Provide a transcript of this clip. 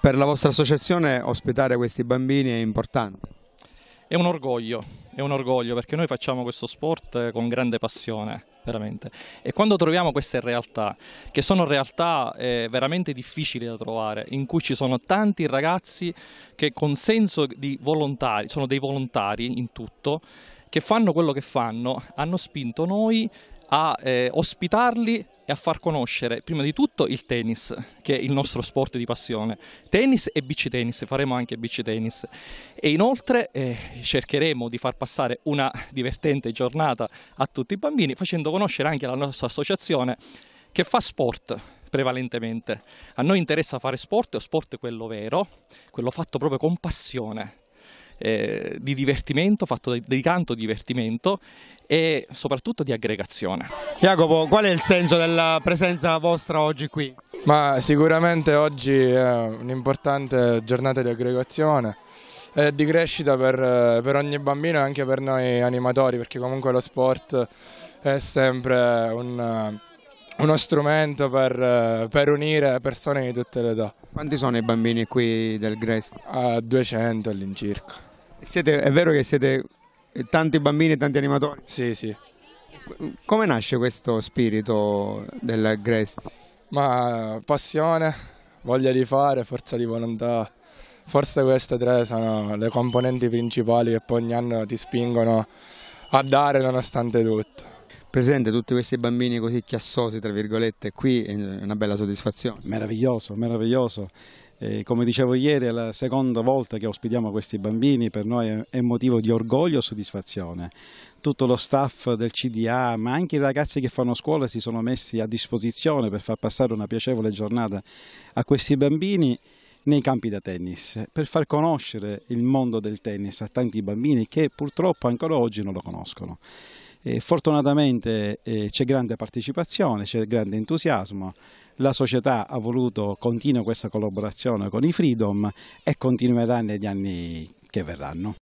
Per la vostra associazione ospitare questi bambini è importante? È un orgoglio, è un orgoglio perché noi facciamo questo sport con grande passione, veramente. E quando troviamo queste realtà, che sono realtà eh, veramente difficili da trovare, in cui ci sono tanti ragazzi che con senso di volontari, sono dei volontari in tutto, che fanno quello che fanno, hanno spinto noi a eh, ospitarli e a far conoscere prima di tutto il tennis, che è il nostro sport di passione. Tennis e bici tennis, faremo anche bici tennis. E inoltre eh, cercheremo di far passare una divertente giornata a tutti i bambini, facendo conoscere anche la nostra associazione che fa sport prevalentemente. A noi interessa fare sport, sport quello vero, quello fatto proprio con passione, eh, di divertimento, fatto di tanto divertimento e soprattutto di aggregazione. Jacopo, qual è il senso della presenza vostra oggi qui? Ma sicuramente oggi è un'importante giornata di aggregazione e di crescita per, per ogni bambino e anche per noi animatori, perché comunque lo sport è sempre un uno strumento per, per, unire persone di tutte le età. Quanti sono i bambini qui del Grest? A 200 all'incirca. Siete, è vero che siete tanti bambini e tanti animatori? Sì, sì. Come nasce questo spirito del Grest? Ma passione, voglia di fare, forza di volontà. Forse queste tre sono le componenti principali che poi ogni anno ti spingono a dare nonostante tutto. Presente tutti questi bambini così chiassosi, tra virgolette, qui è una bella soddisfazione. Meraviglioso, meraviglioso. E come dicevo ieri, è la seconda volta che ospitiamo questi bambini, per noi è motivo di orgoglio e soddisfazione. Tutto lo staff del CDA, ma anche i ragazzi che fanno scuola si sono messi a disposizione per far passare una piacevole giornata a questi bambini nei campi da tennis, per far conoscere il mondo del tennis a tanti bambini che purtroppo ancora oggi non lo conoscono. Eh, fortunatamente eh, c'è grande partecipazione, c'è grande entusiasmo, la società ha voluto continuare questa collaborazione con i Freedom e continuerà negli anni che verranno.